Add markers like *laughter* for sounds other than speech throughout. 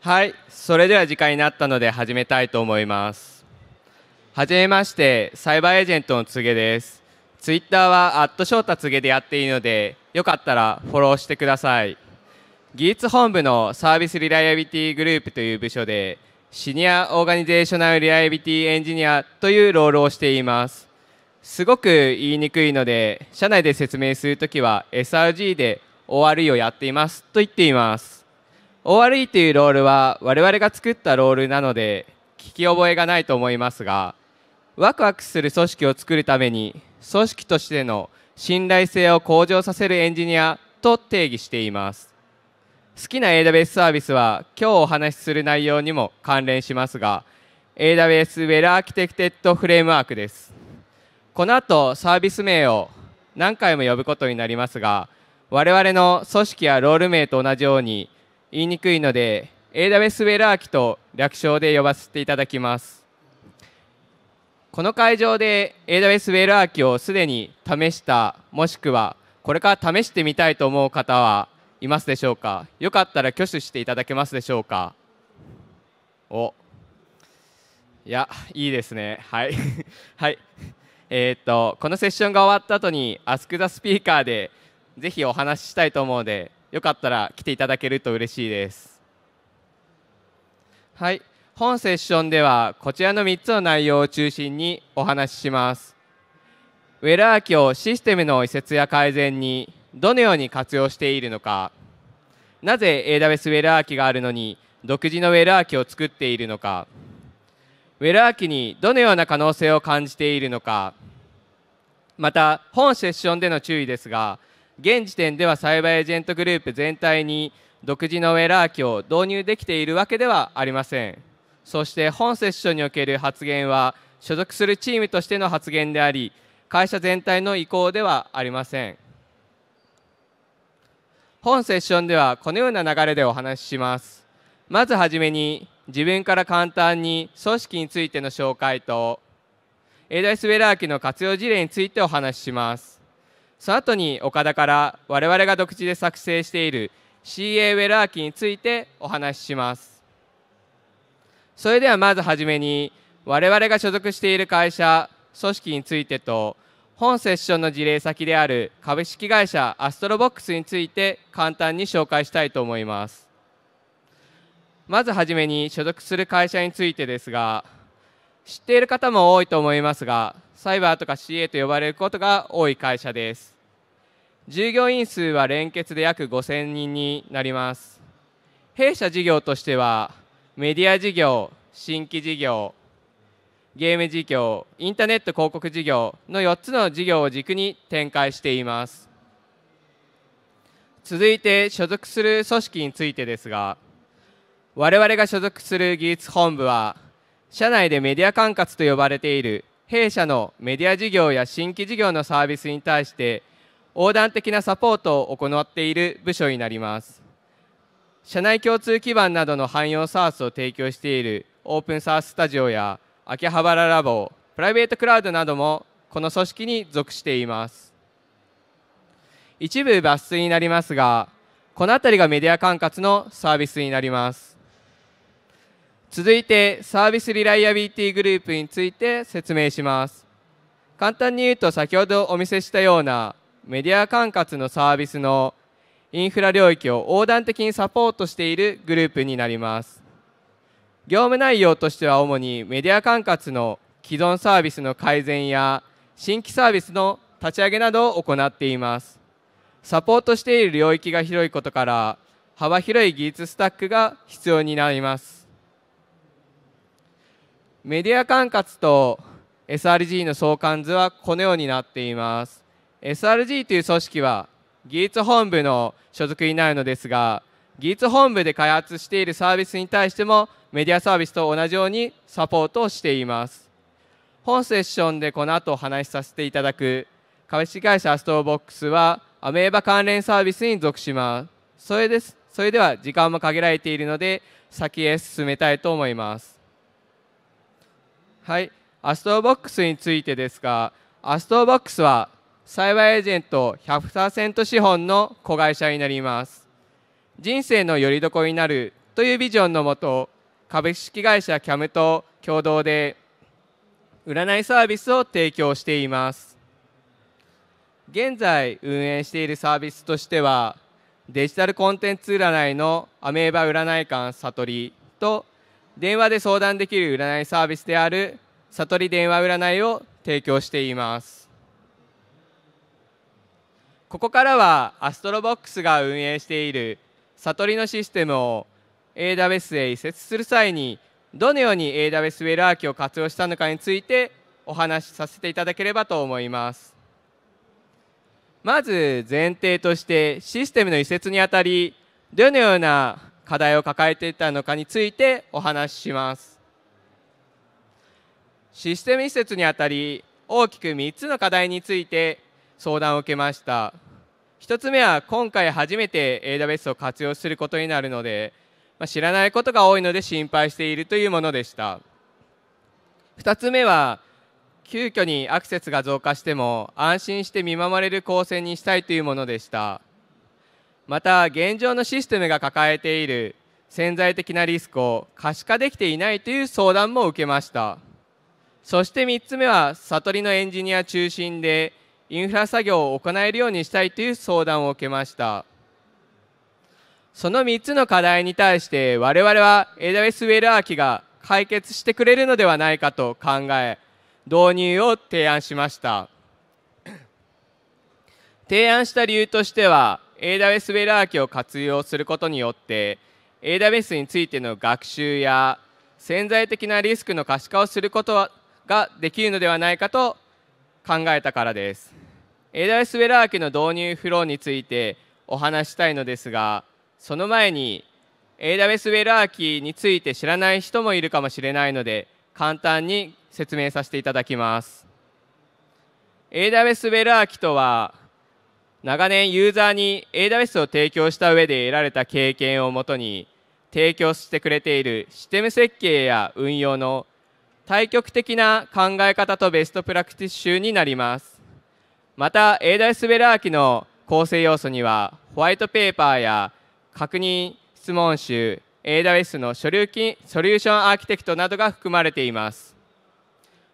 はいそれでは時間になったので始めたいと思いますはじめましてサイバーエージェントのつげですツイッターはアット翔太つげでやっていいのでよかったらフォローしてください技術本部のサービスリライアビティグループという部署でシニアオーガニゼーショナルリライアビティエンジニアというロールをしていますすごく言いにくいので社内で説明するときは SRG で ORE をやっていますと言っています ORE というロールは我々が作ったロールなので聞き覚えがないと思いますがワクワクする組織を作るために組織としての信頼性を向上させるエンジニアと定義しています好きな AWS サービスは今日お話しする内容にも関連しますが AWS Well Architected Framework ですこの後サービス名を何回も呼ぶことになりますが我々の組織やロール名と同じように言いにくいので AWS ウェラーキと略称で呼ばせていただきますこの会場で AWS ウェラーキをすでに試したもしくはこれから試してみたいと思う方はいますでしょうかよかったら挙手していただけますでしょうかおいやいいですねはい *laughs* はいえー、っとこのセッションが終わった後に Ask the Speaker でぜひお話ししたいと思うのでよかったら来ていただけると嬉しいですはい本セッションではこちらの3つの内容を中心にお話ししますウェラー機をシステムの移設や改善にどのように活用しているのかなぜ AWS ウェラー機があるのに独自のウェラー機を作っているのかウェラー機にどのような可能性を感じているのかまた本セッションでの注意ですが現時点ではサイバーエージェントグループ全体に独自のウェラー機を導入できているわけではありませんそして本セッションにおける発言は所属するチームとしての発言であり会社全体の意向ではありません本セッションではこのような流れでお話ししますまずはじめに自分から簡単に組織についての紹介と AWS ウェラー機の活用事例についてお話ししますその後に岡田から我々が独自で作成している CA ウェラーキについてお話ししますそれではまずはじめに我々が所属している会社組織についてと本セッションの事例先である株式会社アストロボックスについて簡単に紹介したいと思いますまずはじめに所属する会社についてですが知っている方も多いと思いますがサイバーとか CA と呼ばれることが多い会社です従業員数は連結で約5000人になります弊社事業としてはメディア事業新規事業ゲーム事業インターネット広告事業の4つの事業を軸に展開しています続いて所属する組織についてですが我々が所属する技術本部は社内でメディア管轄と呼ばれている弊社のメディア事業や新規事業のサービスに対して横断的なサポートを行っている部署になります社内共通基盤などの汎用ービスを提供しているオープンサーススタジオや秋葉原ラボプライベートクラウドなどもこの組織に属しています一部抜粋になりますがこの辺りがメディア管轄のサービスになります続いてサービスリライアビリティグループについて説明します簡単に言うと先ほどお見せしたようなメディア管轄のサービスのインフラ領域を横断的にサポートしているグループになります業務内容としては主にメディア管轄の既存サービスの改善や新規サービスの立ち上げなどを行っていますサポートしている領域が広いことから幅広い技術スタックが必要になりますメディア管轄と SRG の相関図はこのようになっています SRG という組織は技術本部の所属になるのですが技術本部で開発しているサービスに対してもメディアサービスと同じようにサポートをしています本セッションでこの後お話しさせていただく株式会社アストロボックスはアメーバ関連サービスに属しますそれですそれでは時間も限られているので先へ進めたいと思いますはい、アストロボックスについてですが、アストロボックスは幸いエージェント100%資本の子会社になります。人生のよりどころになるというビジョンのもと、株式会社キャムと共同で占いサービスを提供しています。現在運営しているサービスとしては、デジタルコンテンツ占いのアメーバ占い館悟りと電話で相談できる占いサービスである悟り電話占いを提供していますここからはアストロボックスが運営している悟りのシステムを AWS へ移設する際にどのように AWS ウェラーキを活用したのかについてお話しさせていただければと思いますまず前提としてシステムの移設にあたりどのような課題を抱えていたのかについてお話ししますシステム移設にあたり大きく3つの課題について相談を受けました1つ目は今回初めて AWS を活用することになるので、まあ、知らないことが多いので心配しているというものでした2つ目は急遽にアクセスが増加しても安心して見守れる構成にしたいというものでしたまた現状のシステムが抱えている潜在的なリスクを可視化できていないという相談も受けましたそして3つ目は悟りのエンジニア中心でインフラ作業を行えるようにしたいという相談を受けましたその3つの課題に対して我々は AWS ウェルアーキが解決してくれるのではないかと考え導入を提案しました提案した理由としては AWS ベラーキを活用することによって AWS についての学習や潜在的なリスクの可視化をすることができるのではないかと考えたからです AWS ベラーキの導入フローについてお話したいのですがその前に AWS ベラーキについて知らない人もいるかもしれないので簡単に説明させていただきます AWS ベラーキとは長年ユーザーに AWS を提供した上で得られた経験をもとに提供してくれているシステム設計や運用の対極的な考え方とベストプラクティスになりますまた AWS ェラーキの構成要素にはホワイトペーパーや確認質問集 AWS のソリューションアーキテクトなどが含まれています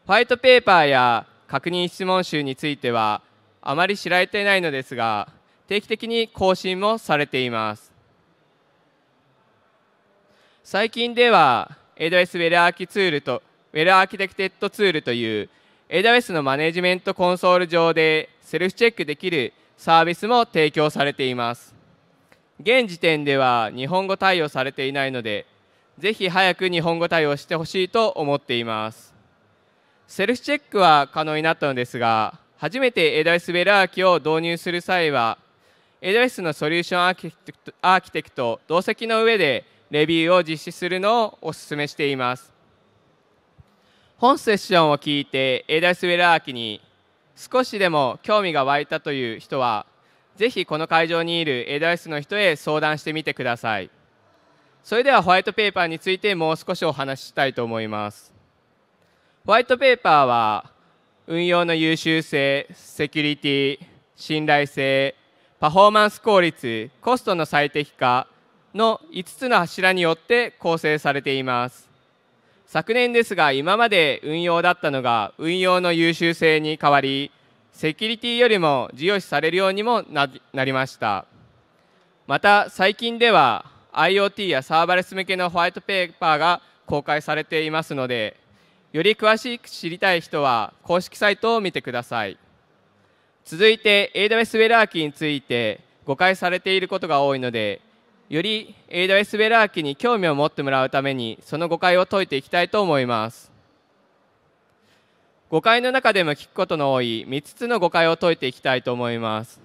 ホワイトペーパーや確認質問集についてはあまり知られていないのですが定期的に更新もされています最近では AWS ウェルアーキツールとウェルアーキテクテッドツールという AWS のマネジメントコンソール上でセルフチェックできるサービスも提供されています現時点では日本語対応されていないのでぜひ早く日本語対応してほしいと思っていますセルフチェックは可能になったのですが初めて AWS ウェラーキを導入する際は AWS のソリューションアーキテクト同席の上でレビューを実施するのをお勧めしています本セッションを聞いて AWS ウェラーキに少しでも興味が湧いたという人はぜひこの会場にいる AWS の人へ相談してみてくださいそれではホワイトペーパーについてもう少しお話ししたいと思いますホワイトペーパーは運用の優秀性セキュリティ信頼性パフォーマンス効率コストの最適化の5つの柱によって構成されています昨年ですが今まで運用だったのが運用の優秀性に変わりセキュリティよりも重要視されるようにもなりましたまた最近では IoT やサーバレス向けのホワイトペーパーが公開されていますのでより詳しく知りたい人は公式サイトを見てください続いて AWS ウェラーキについて誤解されていることが多いのでより AWS ウェラーキに興味を持ってもらうためにその誤解を解いていきたいと思います誤解の中でも聞くことの多い3つの誤解を解いていきたいと思います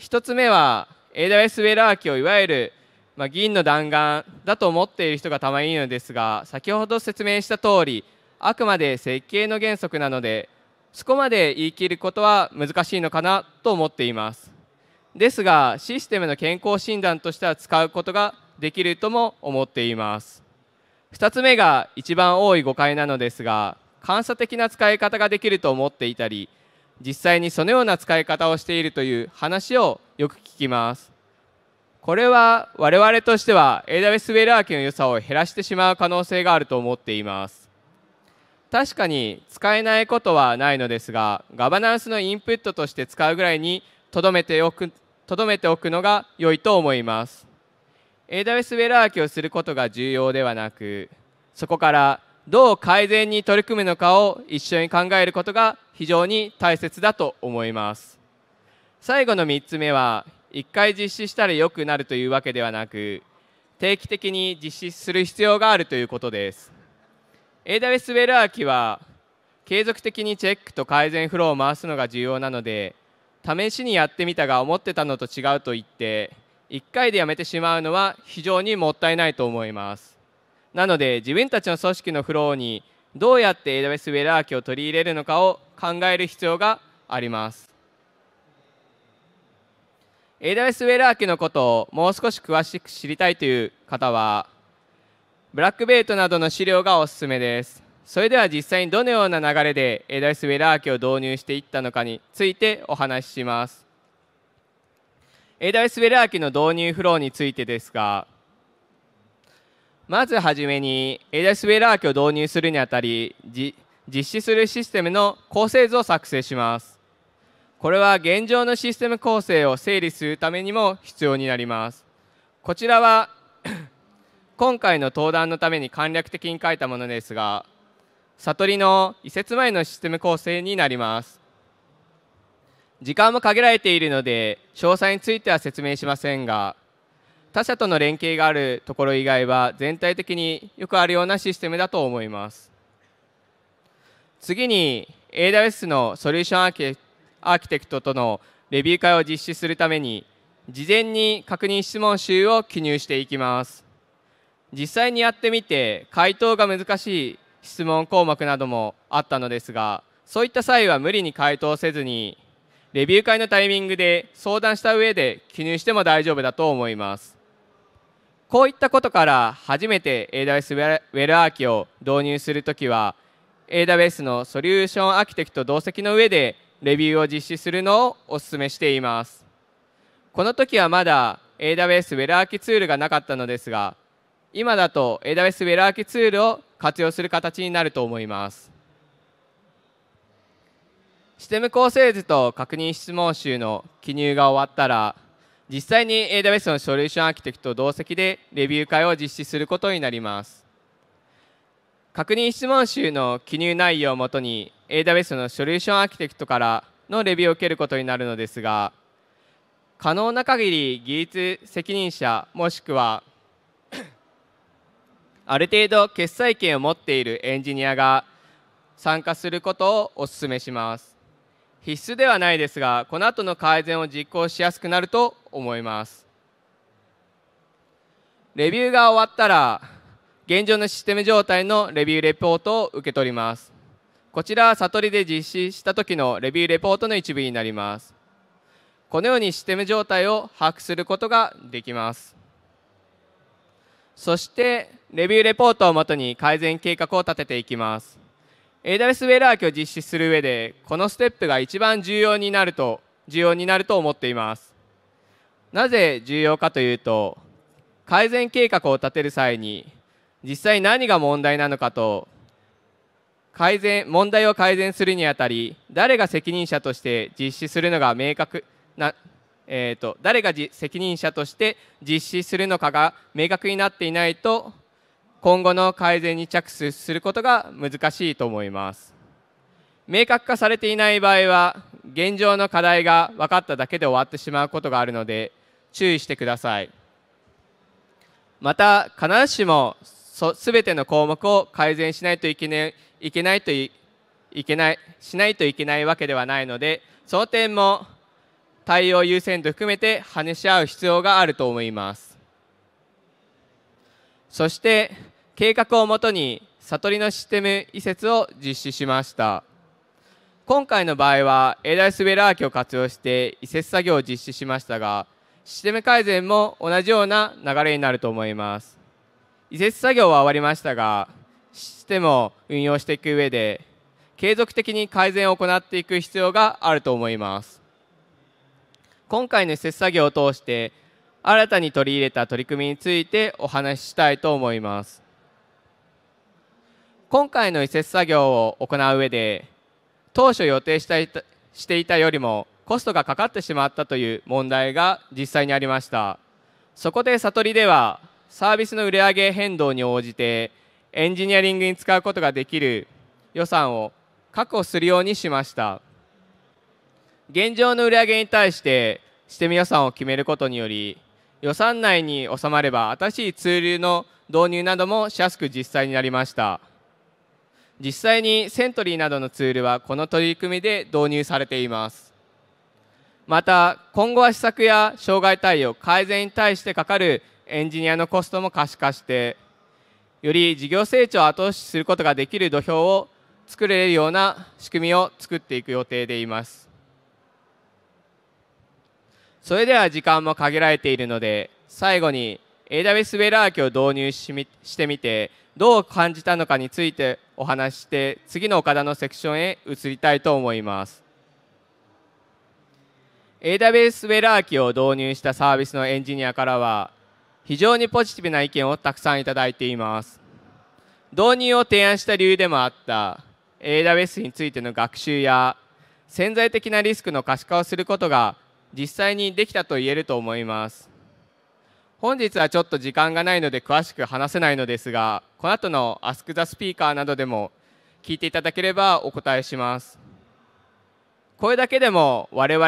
1つ目は AWS ウェラーキをいわゆる、まあ、銀の弾丸だと思っている人がたまにいるのですが先ほど説明した通りあくまで設計の原則なのでそこまで言い切ることは難しいのかなと思っていますですがシステムの健康診断としては使うことができるとも思っています2つ目が一番多い誤解なのですが監査的な使い方ができると思っていたり実際にそのような使い方をしているという話をよく聞きますこれは我々としては AWS ウェルアーキの良さを減らしてしまう可能性があると思っています確かに使えないことはないのですがガバナンスのインプットとして使うぐらいにとどめておくとどめておくのが良いと思います AWS ウェラーキをすることが重要ではなくそこからどう改善に取り組むのかを一緒に考えることが非常に大切だと思います最後の3つ目は1回実施したら良くなるというわけではなく定期的に実施する必要があるということです AWS ウェルアーキは継続的にチェックと改善フローを回すのが重要なので試しにやってみたが思ってたのと違うと言って1回でやめてしまうのは非常にもったいないと思いますなので自分たちの組織のフローにどうやって AWS ウェルアーキを取り入れるのかを考える必要があります AWS ウェルアーキのことをもう少し詳しく知りたいという方はブラックベイトなどの資料がおすすめですそれでは実際にどのような流れで AWS ウェラーキを導入していったのかについてお話しします AWS ウェラーキの導入フローについてですがまずはじめに AWS ウェラーキを導入するにあたり実施するシステムの構成図を作成しますこれは現状のシステム構成を整理するためにも必要になりますこちらは今回の登壇のために簡略的に書いたものですが悟りの移設前のシステム構成になります時間も限られているので詳細については説明しませんが他社との連携があるところ以外は全体的によくあるようなシステムだと思います次に AWS のソリューションアーキテクトとのレビュー会を実施するために事前に確認質問集を記入していきます実際にやってみて回答が難しい質問項目などもあったのですがそういった際は無理に回答せずにレビュー会のタイミングで相談した上で記入しても大丈夫だと思いますこういったことから初めて AWS ウェルアーキを導入するときは AWS のソリューションアーキテクト同席の上でレビューを実施するのをお勧めしていますこの時はまだ AWS ウェルアーキツールがなかったのですが今だと AWS ウェラーキツールを活用する形になると思います。システム構成図と確認質問集の記入が終わったら実際に AWS のソリューションアーキテクト同席でレビュー会を実施することになります確認質問集の記入内容をもとに AWS のソリューションアーキテクトからのレビューを受けることになるのですが可能な限り技術責任者もしくはある程度決裁権を持っているエンジニアが参加することをお勧めします必須ではないですがこの後の改善を実行しやすくなると思いますレビューが終わったら現状のシステム状態のレビューレポートを受け取りますこちらは悟りで実施した時のレビューレポートの一部になりますこのようにシステム状態を把握することができますそしてレビューレポートをもとに改善計画を立てていきます AWS ウェルアーキを実施する上でこのステップが一番重要になると重要になると思っていますなぜ重要かというと改善計画を立てる際に実際何が問題なのかと改善問題を改善するにあたり誰が責任者として実施するのが明確なえーと、誰が責任者として実施するのかが明確になっていないと今後の改善に着手することが難しいと思います明確化されていない場合は現状の課題が分かっただけで終わってしまうことがあるので注意してくださいまた必ずしもすべての項目を改善しないといけないいけないといけないしないといけないわけではないのでその点も対応優先度含めて話し合う必要があると思いますそして計画をもとに悟りのシステム移設を実施しました今回の場合は AWS 機を活用して移設作業を実施しましたがシステム改善も同じような流れになると思います移設作業は終わりましたがシステムを運用していく上で継続的に改善を行っていく必要があると思います今回の施設作業を通して新たに取り入れた取り組みについてお話ししたいと思います今回の移設作業を行う上で当初予定したしていたよりもコストがかかってしまったという問題が実際にありましたそこで悟りではサービスの売上変動に応じてエンジニアリングに使うことができる予算を確保するようにしました現状の売上に対しててみ予算を決めることにより予算内に収まれば新しいツールの導入などもしやすく実際になりました実際にセントリーなどのツールはこの取り組みで導入されていますまた今後は施策や障害対応改善に対してかかるエンジニアのコストも可視化してより事業成長を後押しすることができる土俵を作れるような仕組みを作っていく予定でいますそれでは時間も限られているので最後に AWS ウェラーキを導入しみしてみてどう感じたのかについてお話しして次の岡田のセクションへ移りたいと思います AWS ウェラーキを導入したサービスのエンジニアからは非常にポジティブな意見をたくさんいただいています導入を提案した理由でもあった AWS についての学習や潜在的なリスクの可視化をすることが実際にできたと言えると思います本日はちょっと時間がないので詳しく話せないのですがこの後の Ask the Speaker などでも聞いていただければお答えしますこれだけでも我々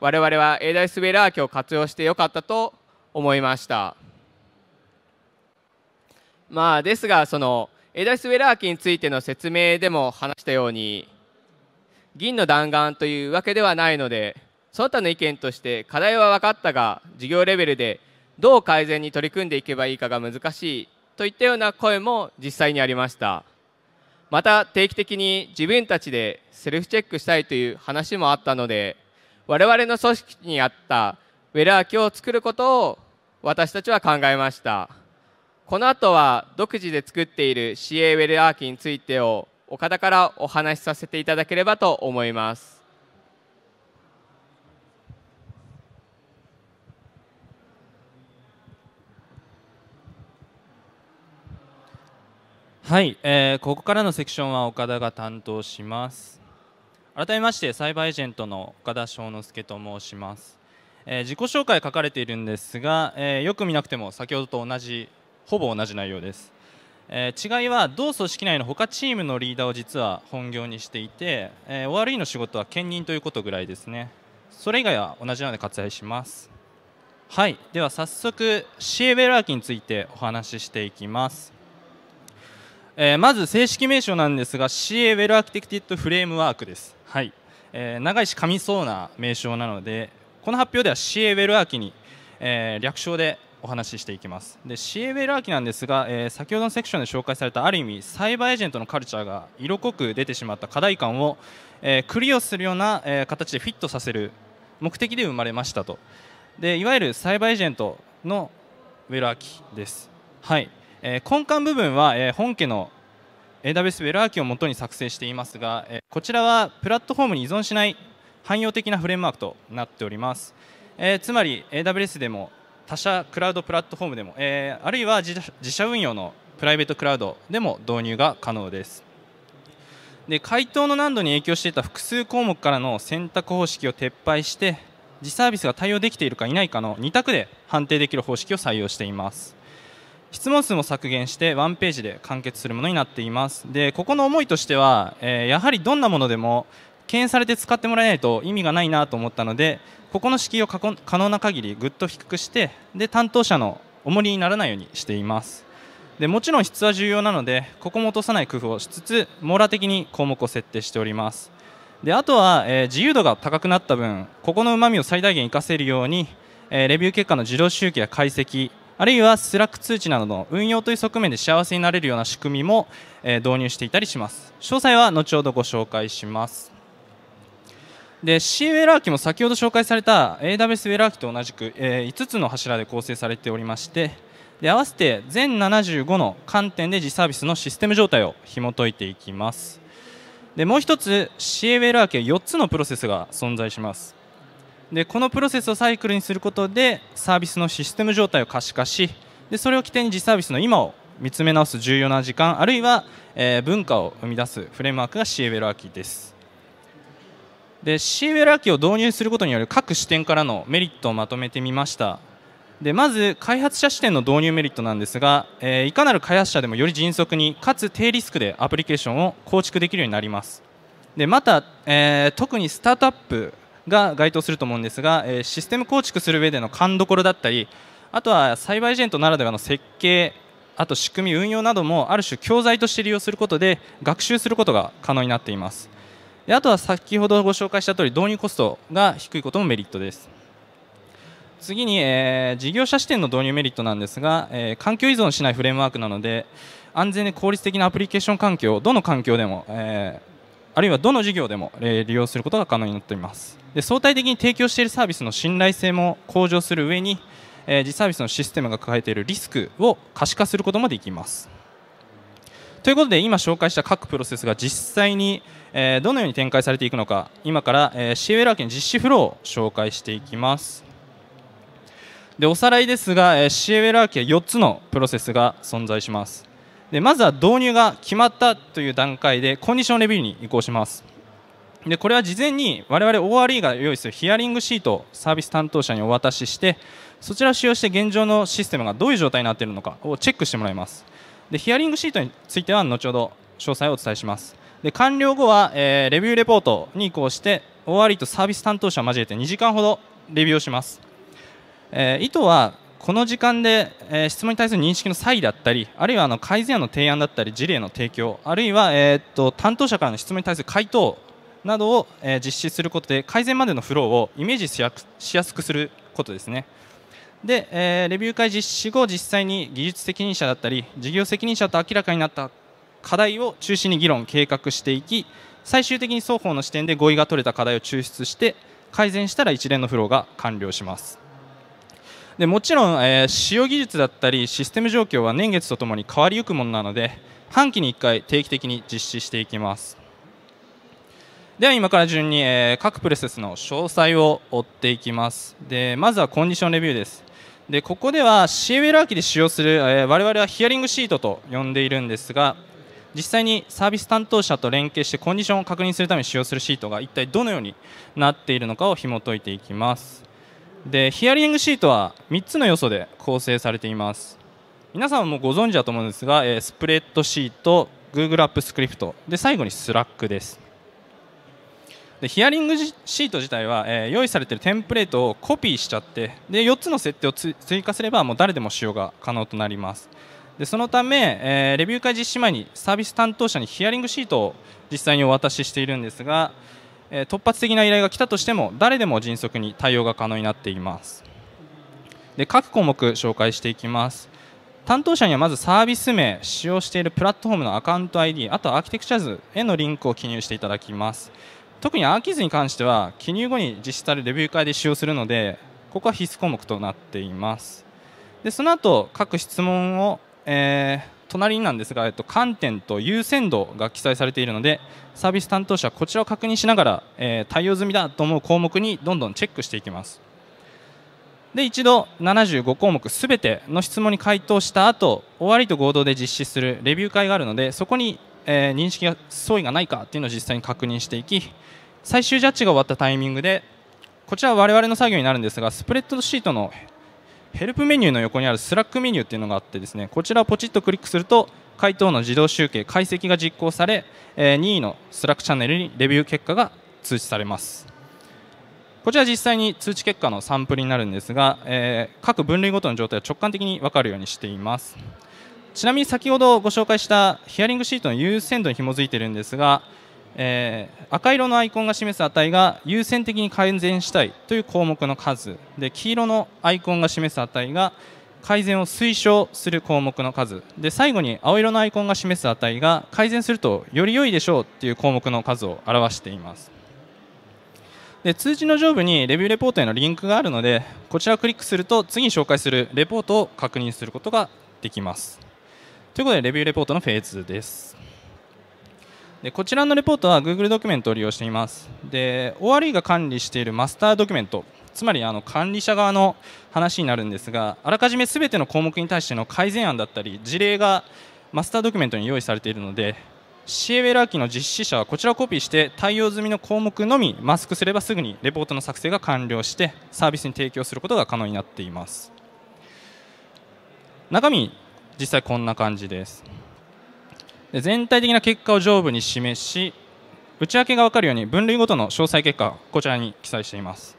我々は A イスウェラー機を活用してよかったと思いましたまあですがその A イスウェラー機についての説明でも話したように銀の弾丸というわけではないのでその他の意見として課題は分かったが事業レベルでどう改善に取り組んでいけばいいかが難しいといったような声も実際にありましたまた定期的に自分たちでセルフチェックしたいという話もあったので我々の組織に合ったウェルアキを作ることを私たちは考えましたこの後は独自で作っている CA ウェルアーキについてを岡田からお話しさせていただければと思いますはい、えー、ここからのセクションは岡田が担当します改めましてサイバーエージェントの岡田翔之介と申します、えー、自己紹介書かれているんですが、えー、よく見なくても先ほどと同じほぼ同じ内容です、えー、違いは同組織内の他チームのリーダーを実は本業にしていて、えー、ORE の仕事は兼任ということぐらいですねそれ以外は同じなので割愛しますはいでは早速シエベラーキについてお話ししていきますえー、まず正式名称なんですが CA ウェルアーキテクティットフレームワークです、はいえー、長いし噛みそうな名称なのでこの発表では CA ウェルアーキに、えー、略称でお話ししていきますで CA ウェルアーキなんですが、えー、先ほどのセクションで紹介されたある意味サイバーエージェントのカルチャーが色濃く出てしまった課題感を、えー、クリアするような、えー、形でフィットさせる目的で生まれましたとでいわゆるサイバーエージェントのウェルアーキですはいえー、根幹部分は、えー、本家の AWS ウェルアーキをもとに作成していますが、えー、こちらはプラットフォームに依存しない汎用的なフレームワークとなっております、えー、つまり AWS でも他社クラウドプラットフォームでも、えー、あるいは自社運用のプライベートクラウドでも導入が可能ですで回答の難度に影響していた複数項目からの選択方式を撤廃して自サービスが対応できているかいないかの2択で判定できる方式を採用しています質問数も削減してワンページで完結するものになっていますでここの思いとしては、えー、やはりどんなものでも敬遠されて使ってもらえないと意味がないなと思ったのでここの敷居を可能な限りぐっと低くしてで担当者の重りにならないようにしていますでもちろん質は重要なのでここも落とさない工夫をしつつ網羅的に項目を設定しておりますであとは、えー、自由度が高くなった分ここのうまみを最大限活かせるように、えー、レビュー結果の自動集計や解析あるいはスラック通知などの運用という側面で幸せになれるような仕組みも、え導入していたりします詳細は後ほどご紹介しますで C ウェラーキも先ほど紹介された AWS ウェラーキと同じく、え5つの柱で構成されておりましてで合わせて全75の観点で自サービスのシステム状態を紐解いていきますでもう1つ c ウェラーは4つのプロセスが存在しますでこのプロセスをサイクルにすることでサービスのシステム状態を可視化しでそれを起点に実サービスの今を見つめ直す重要な時間あるいは、えー、文化を生み出すフレームワークがーウェルアーキですでーウェルアーキを導入することによる各視点からのメリットをまとめてみましたでまず開発者視点の導入メリットなんですが、えー、いかなる開発者でもより迅速にかつ低リスクでアプリケーションを構築できるようになりますでまた、えー、特にスタートアップが該当すると思うんですが、えシステム構築する上での勘どころだったりあとはサイバーエージェントならではの設計あと仕組み運用などもある種教材として利用することで学習することが可能になっていますであとは先ほどご紹介した通り導入コストが低いこともメリットです次に、えー、事業者視点の導入メリットなんですが、えー、環境依存しないフレームワークなので安全で効率的なアプリケーション環境どの環境でも、えー、あるいはどの事業でも、え利用することが可能になっていますで相対的に提供しているサービスの信頼性も向上する上に、えー、実サービスのシステムが抱えているリスクを可視化することもできますということで今紹介した各プロセスが実際に、えどのように展開されていくのか今から、えー、シーウェルアーケの実施フローを紹介していきますでおさらいですが、えー、シーウェルアーケは4つのプロセスが存在しますでまずは導入が決まったという段階でコンディションレビューに移行しますでこれは事前に我々 ORE が用意するヒアリングシートをサービス担当者にお渡ししてそちらを使用して現状のシステムがどういう状態になっているのかをチェックしてもらいますでヒアリングシートについては後ほど詳細をお伝えしますで完了後は、えー、レビューレポートに移行して ORE とサービス担当者を交えて2時間ほどレビューをします、えー、意図はこの時間で、えー、質問に対する認識の差異だったりあるいはあの改善案の提案だったり事例の提供あるいは、えー、っと担当者からの質問に対する回答などを、えー、実施することで改善までのフローをイメージしやしやすくすることですねで、えレビュー会実施後実際に技術責任者だったり事業責任者と明らかになった課題を中心に議論計画していき最終的に双方の視点で合意が取れた課題を抽出して改善したら一連のフローが完了しますでもちろん、えー、使用技術だったりシステム状況は年月とともに変わりゆくものなので半期に1回定期的に実施していきますでは今から順に、えー、各プロセスの詳細を追っていきますでまずはコンディションレビューですでここでは CWL ラー機で使用する、えー、我々はヒアリングシートと呼んでいるんですが実際にサービス担当者と連携してコンディションを確認するために使用するシートが一体どのようになっているのかを紐解いていきますでヒアリングシートは3つの要素で構成されています皆さんもご存知だと思うんですが、えー、スプレッドシート Google アップスクリプトで最後にスラックですでヒアリングシート自体は、えー、用意されているテンプレートをコピーしちゃってで4つの設定を追加すればもう誰でも使用が可能となりますでそのため、えー、レビュー会実施前にサービス担当者にヒアリングシートを実際にお渡ししているんですが、え突発的な依頼が来たとしても誰でも迅速に対応が可能になっていますで各項目紹介していきます担当者にはまずサービス名使用しているプラットフォームのアカウント ID あとはアーキテクチャ図へのリンクを記入していただきます特にアーキズに関しては記入後に実施されるレビュー会で使用するのでここは必須項目となっていますでその後各質問を、えー隣になんですが、えっと、観点と優先度が記載されているのでサービス担当者はこちらを確認しながら、えー、対応済みだと思う項目にどんどんチェックしていきますで一度75項目すべての質問に回答した後終わりと合同で実施するレビュー会があるのでそこに、えー、認識が相違がないかというのを実際に確認していき最終ジャッジが終わったタイミングでこちらは我々の作業になるんですがスプレッドシートのヘルプメニューの横にあるスラックメニューっていうのがあってですねこちらをポチッとクリックすると回答の自動集計解析が実行され、え2位のスラックチャンネルにレビュー結果が通知されますこちら実際に通知結果のサンプルになるんですが、え各分類ごとの状態を直感的に分かるようにしていますちなみに先ほどご紹介したヒアリングシートの優先度に紐づいているんですがえー、赤色のアイコンが示す値が優先的に改善したいという項目の数で黄色のアイコンが示す値が改善を推奨する項目の数で最後に青色のアイコンが示す値が改善するとより良いでしょうという項目の数を表していますで通知の上部にレビューレポートへのリンクがあるのでこちらをクリックすると次に紹介するレポートを確認することができますということでレビューレポートのフェーズですでこちらのレポートは Google ドキュメントを利用していますで ORE が管理しているマスタードキュメントつまりあの管理者側の話になるんですがあらかじめ全ての項目に対しての改善案だったり事例がマスタードキュメントに用意されているので c エウェラー機の実施者はこちらをコピーして対応済みの項目のみマスクすればすぐにレポートの作成が完了してサービスに提供することが可能になっています中身実際こんな感じですで全体的な結果を上部に示し内訳が分かるように分類ごとの詳細結果こちらに記載しています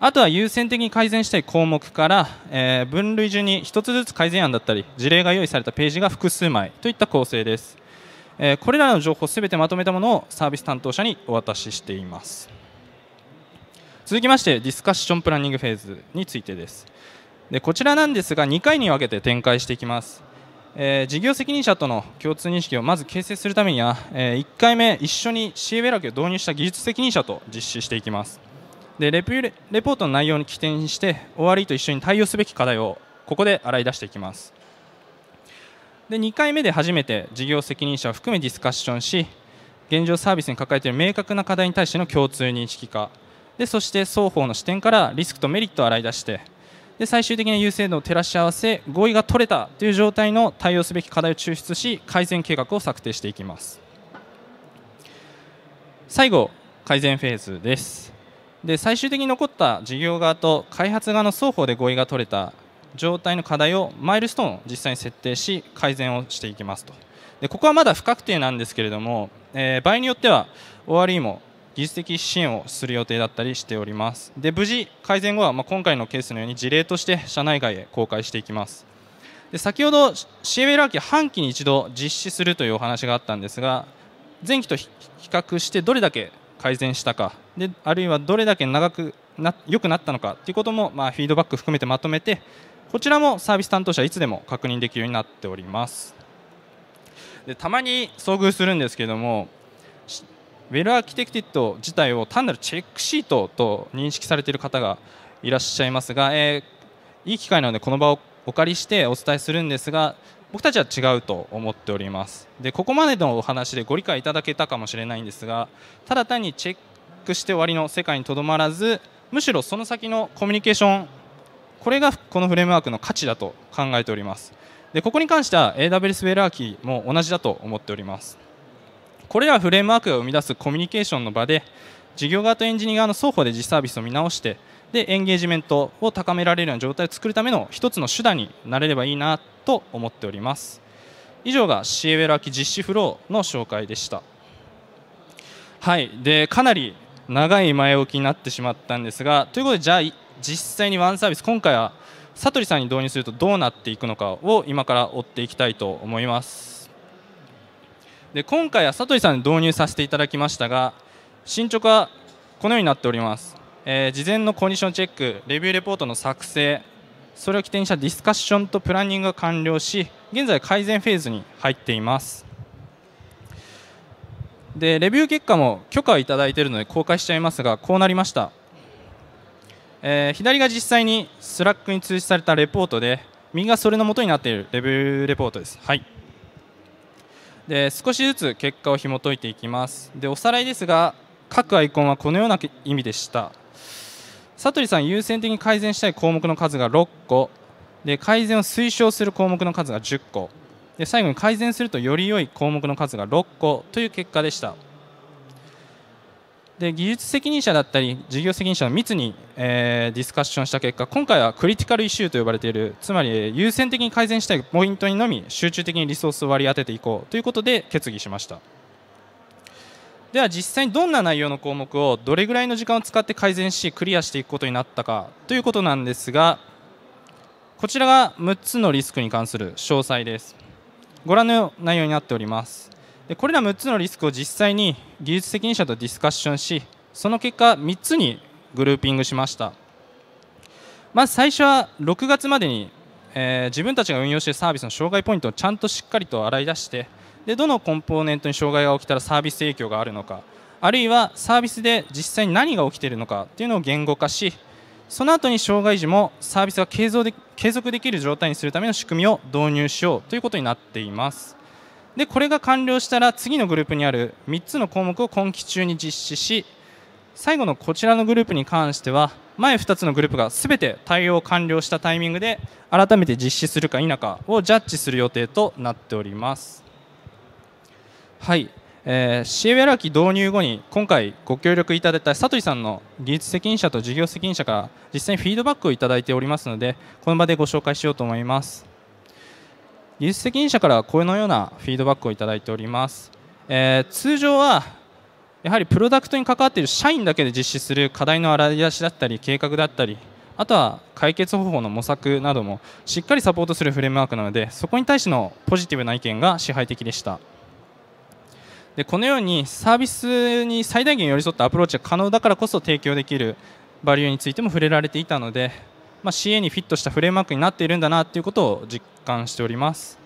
あとは優先的に改善したい項目から、えー、分類順に1つずつ改善案だったり事例が用意されたページが複数枚といった構成です、えー、これらの情報すべてまとめたものをサービス担当者にお渡ししています続きましてディスカッションプランニングフェーズについてですでこちらなんですが2回に分けて展開していきますえー、事業責任者との共通認識をまず形成するためには、えー、1回目、一緒に CA ウラケを導入した技術責任者と実施していきますでレレレポートの内容に起点して終わりと一緒に対応すべき課題をここで洗い出していきますで2回目で初めて事業責任者を含めディスカッションし現状サービスに抱えている明確な課題に対しての共通認識化でそして双方の視点からリスクとメリットを洗い出してで最終的な優勢度を照らし合わせ合意が取れたという状態の対応すべき課題を抽出し改善計画を策定していきます最後改善フェーズですで最終的に残った事業側と開発側の双方で合意が取れた状態の課題をマイルストーンを実際に設定し改善をしていきますとでここはまだ不確定なんですけれども、えー、場合によっては終わりも技術的支援をする予定だったりしておりますで無事改善後は、まあ、今回のケースのように事例として社内外へ公開していきますで先ほど CML ラーキ半期に一度実施するというお話があったんですが前期と比較してどれだけ改善したかであるいはどれだけ長くな良くなったのかということも、まあ、フィードバック含めてまとめてこちらもサービス担当者いつでも確認できるようになっておりますでたまに遭遇するんですけどもウェルアーキテクティット自体を単なるチェックシートと認識されている方がいらっしゃいますが、えー、いい機会なのでこの場をお借りしてお伝えするんですが僕たちは違うと思っておりますでここまでのお話でご理解いただけたかもしれないんですがただ単にチェックして終わりの世界にとどまらずむしろその先のコミュニケーションこれがこのフレームワークの価値だと考えておりますでここに関しては AWS ウェルアーキーも同じだと思っておりますこれらフレームワークが生み出すコミュニケーションの場で事業側とエンジニア側の双方で実サービスを見直してでエンゲージメントを高められるような状態を作るための一つの手段になれればいいなと思っております以上が CA ウェル秋実施フローの紹介でしたはいでかなり長い前置きになってしまったんですがということでじゃあ実際にワンサービス今回はサトリさんに導入するとどうなっていくのかを今から追っていきたいと思いますで今回はサトリさんに導入させていただきましたが進捗はこのようになっております、えー、事前のコンディションチェックレビューレポートの作成それを起点にしたディスカッションとプランニングが完了し現在改善フェーズに入っていますでレビュー結果も許可をいただいているので公開しちゃいますがこうなりました、えー、左が実際にスラックに通知されたレポートで右がそれの元になっているレビューレポートですはいで少しずつ結果を紐解いていきますでおさらいですが各アイコンはこのような意味でした佐鳥さん優先的に改善したい項目の数が6個で改善を推奨する項目の数が10個で最後に改善するとより良い項目の数が6個という結果でしたで技術責任者だったり事業責任者の密に、えー、ディスカッションした結果今回はクリティカルイシューと呼ばれているつまり優先的に改善したいポイントにのみ集中的にリソースを割り当てていこうということで決議しましたでは実際にどんな内容の項目をどれぐらいの時間を使って改善しクリアしていくことになったかということなんですがこちらが6つのリスクに関する詳細ですご覧の内容になっておりますでこれら6つのリスクを実際に技術責任者とディスカッションしその結果3つにグルーピングしましたまず最初は6月までに、えー、自分たちが運用しているサービスの障害ポイントをちゃんとしっかりと洗い出してでどのコンポーネントに障害が起きたらサービス影響があるのかあるいはサービスで実際に何が起きているのかというのを言語化しその後に障害時もサービスが継続で継続できる状態にするための仕組みを導入しようということになっています。でこれが完了したら次のグループにある3つの項目を今期中に実施し最後のこちらのグループに関しては前2つのグループが全て対応完了したタイミングで改めて実施するか否かをジャッジする予定となっております。はい、えー、シエウェラキ導入後に今回ご協力いただいた佐藤さんの技術責任者と事業責任者から実際にフィードバックをいただいておりますのでこの場でご紹介しようと思います。技術責任者からはこのようなフィードバックをいただいております、えー、通常はやはりプロダクトに関わっている社員だけで実施する課題の洗い出しだったり計画だったりあとは解決方法の模索などもしっかりサポートするフレームワークなのでそこに対してのポジティブな意見が支配的でしたでこのようにサービスに最大限寄り添ったアプローチが可能だからこそ提供できるバリューについても触れられていたのでまあ、CA にフィットしたフレームワークになっているんだなということを実感しております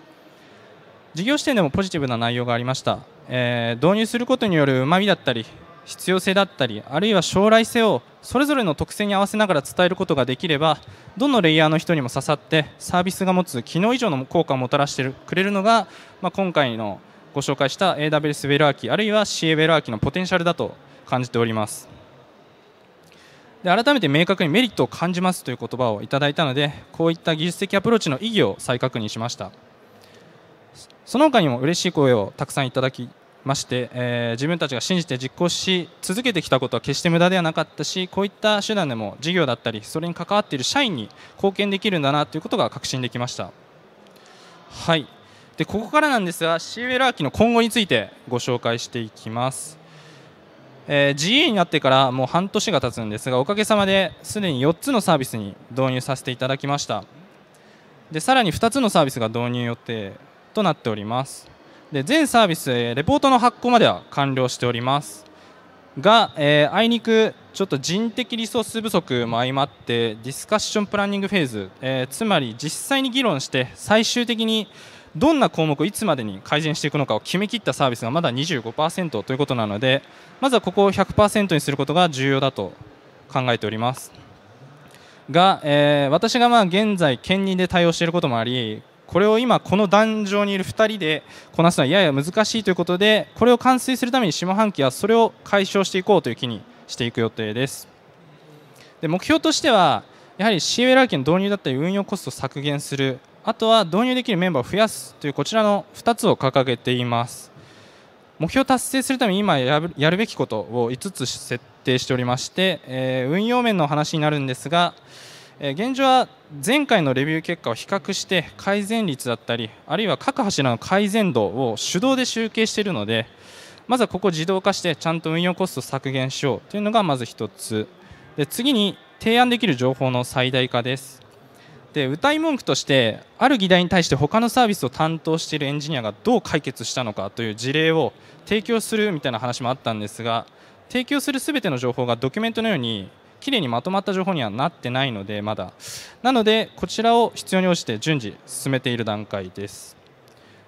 事業視点でもポジティブな内容がありました、えー、導入することによるうまみだったり必要性だったりあるいは将来性をそれぞれの特性に合わせながら伝えることができればどのレイヤーの人にも刺さってサービスが持つ機能以上の効果をもたらしてくれるのが、まあ、今回のご紹介した AWS ベルアーキあるいは CA ェルアーキのポテンシャルだと感じております。で改めて明確にメリットを感じますという言葉をいただいたのでこういった技術的アプローチの意義を再確認しましたその他にも嬉しい声をたくさんいただきまして、えー、自分たちが信じて実行し続けてきたことは決して無駄ではなかったしこういった手段でも事業だったりそれに関わっている社員に貢献できるんだなということが確信できましたはいでここからなんですがシー c ラーキの今後についてご紹介していきますえー、GA になってからもう半年が経つんですがおかげさまですでに4つのサービスに導入させていただきましたでさらに2つのサービスが導入予定となっておりますで全サービス、えレポートの発行までは完了しておりますが、えー、あいにくちょっと人的リソース不足も相まってディスカッションプランニングフェーズ、えー、つまり実際に議論して最終的にどんな項目をいつまでに改善していくのかを決めきったサービスがまだ25%ということなのでまずはここを100%にすることが重要だと考えておりますが、えー、私がまあ現在兼任で対応していることもありこれを今この壇上にいる2人でこなすのはやや難しいということでこれを完成するために下半期はそれを解消していこうという気にしていく予定ですで目標としてはやはり CLR 権導入だったり運用コスト削減するあとは導入できるメンバーを増やすというこちらの2つを掲げています目標達成するために今やるべきことを5つ設定しておりまして、え運用面の話になるんですが、え現状は前回のレビュー結果を比較して改善率だったりあるいは各柱の改善度を手動で集計しているのでまずはここを自動化してちゃんと運用コスト削減しようというのがまず1つで次に提案できる情報の最大化ですで歌い文句としてある議題に対して他のサービスを担当しているエンジニアがどう解決したのかという事例を提供するみたいな話もあったんですが提供するすべての情報がドキュメントのようにきれいにまとまった情報にはなってないのでまだなのでこちらを必要に応じて順次進めている段階です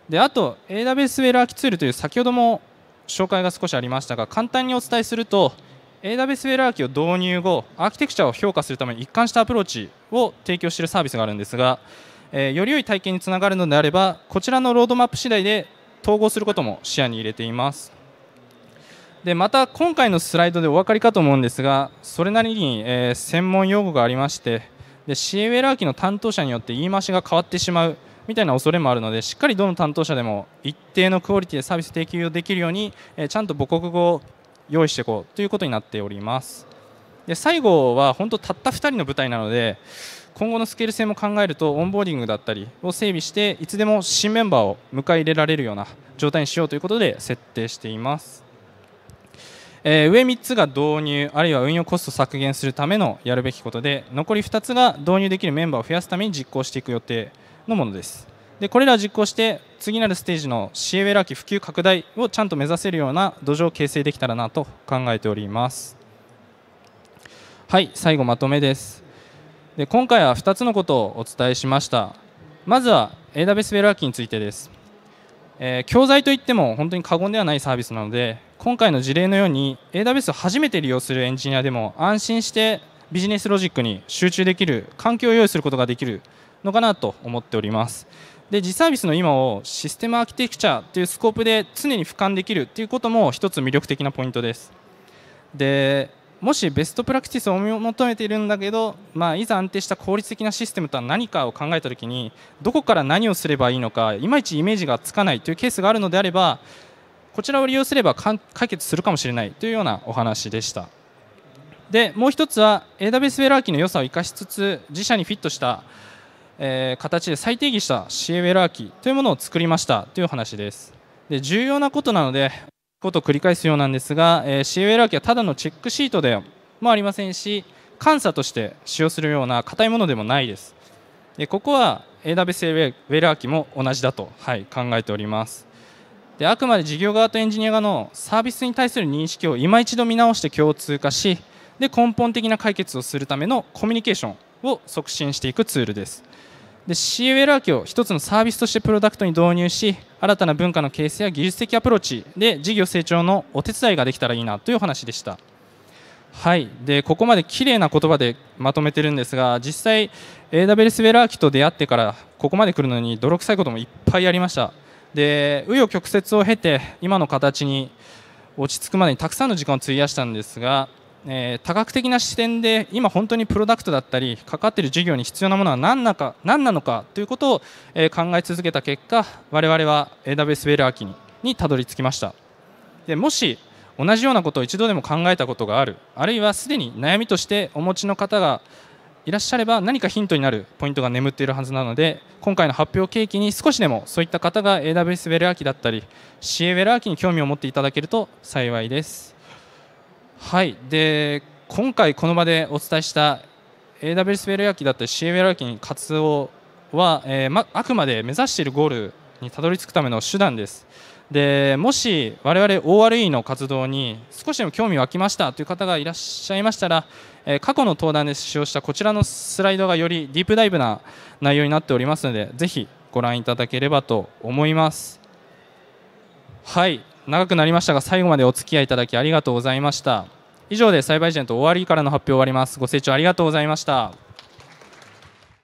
であと AWS ウェルアーキツールという先ほども紹介が少しありましたが簡単にお伝えすると AWS ウェラーキを導入後アーキテクチャを評価するために一貫したアプローチを提供しているサービスがあるんですが、えー、より良い体験につながるのであればこちらのロードマップ次第で統合することも視野に入れていますでまた今回のスライドでお分かりかと思うんですがそれなりに、えー、専門用語がありましてで c ウェラーキの担当者によって言い回しが変わってしまうみたいな恐れもあるのでしっかりどの担当者でも一定のクオリティでサービス提供できるように、えちゃんと母国語用意していこうということになっておりますで最後は本当たった2人の舞台なので今後のスケール性も考えるとオンボーディングだったりを整備していつでも新メンバーを迎え入れられるような状態にしようということで設定しています、えー、上3つが導入あるいは運用コスト削減するためのやるべきことで残り2つが導入できるメンバーを増やすために実行していく予定のものですでこれらを実行して次なるステージのシエウェラ機普及拡大をちゃんと目指せるような土壌を形成できたらなと考えておりますはい最後まとめですで今回は2つのことをお伝えしましたまずは AWS ウェラ機についてです、えー、教材といっても本当に過言ではないサービスなので今回の事例のように AWS を初めて利用するエンジニアでも安心してビジネスロジックに集中できる環境を用意することができるのかなと思っております。で自サービスの今をシステムアーキテクチャというスコープで常に俯瞰できるということも一つ魅力的なポイントですでもしベストプラクティスを求めているんだけど、まあ、いざ安定した効率的なシステムとは何かを考えた時にどこから何をすればいいのかいまいちイメージがつかないというケースがあるのであればこちらを利用すれば解決するかもしれないというようなお話でしたでもう1つは AWS ウェラーキの良さを生かしつつ自社にフィットしたえー、形で再定義したシエウェラーキというものを作りましたという話ですで重要なことなのでことを繰り返すようなんですが、えー、シエウェラーキはただのチェックシートでもありませんし監査として使用するような硬いものでもないですでここは AWS ウェラーキも同じだと、はい、考えておりますであくまで事業側とエンジニア側のサービスに対する認識を今一度見直して共通化しで根本的な解決をするためのコミュニケーションを促進していくツールですで C ウェアーキを1つのサービスとしてプロダクトに導入し新たな文化の形成や技術的アプローチで事業成長のお手伝いができたらいいなというお話でした。はい、でここまで綺麗な言葉でまとめてるんですが実際 AWS ウェルアーキと出会ってからここまで来るのに泥臭いこともいっぱいありましたで紆余曲折を経て今の形に落ち着くまでにたくさんの時間を費やしたんですがえー、多角的な視点で今本当にプロダクトだったりかかっている事業に必要なものは何なか何なのかということを、えー、考え続けた結果我々は AWS ウェルアーキににたどり着きましたでもし同じようなことを一度でも考えたことがあるあるいはすでに悩みとしてお持ちの方がいらっしゃれば何かヒントになるポイントが眠っているはずなので今回の発表契機に少しでもそういった方が AWS ウェルアーキだったり CA ウェルアーキに興味を持っていただけると幸いです。はいで今回この場でお伝えした AWS ウェルヤーキだったり CA ウェルヤーキに活用は、えーま、あくまで目指しているゴールにたどり着くための手段ですでもし我々 ORE の活動に少しでも興味湧きましたという方がいらっしゃいましたら、えー、過去の登壇で使用したこちらのスライドがよりディープダイブな内容になっておりますのでぜひご覧いただければと思いますはい長くなりましたが最後までお付き合いいただきありがとうございました以上で栽培エージェント終わりからの発表終わりますご清聴ありがとうございました